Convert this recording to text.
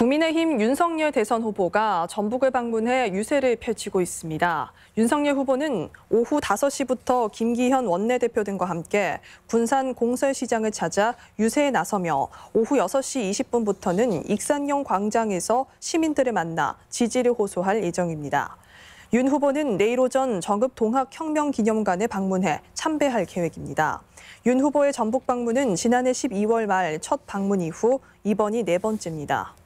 국민의힘 윤석열 대선 후보가 전북을 방문해 유세를 펼치고 있습니다. 윤석열 후보는 오후 5시부터 김기현 원내대표 등과 함께 군산 공설시장을 찾아 유세에 나서며 오후 6시 20분부터는 익산역 광장에서 시민들을 만나 지지를 호소할 예정입니다. 윤 후보는 내일 오전 정읍 동학혁명기념관에 방문해 참배할 계획입니다. 윤 후보의 전북 방문은 지난해 12월 말 첫 방문 이후 이번이 네 번째입니다.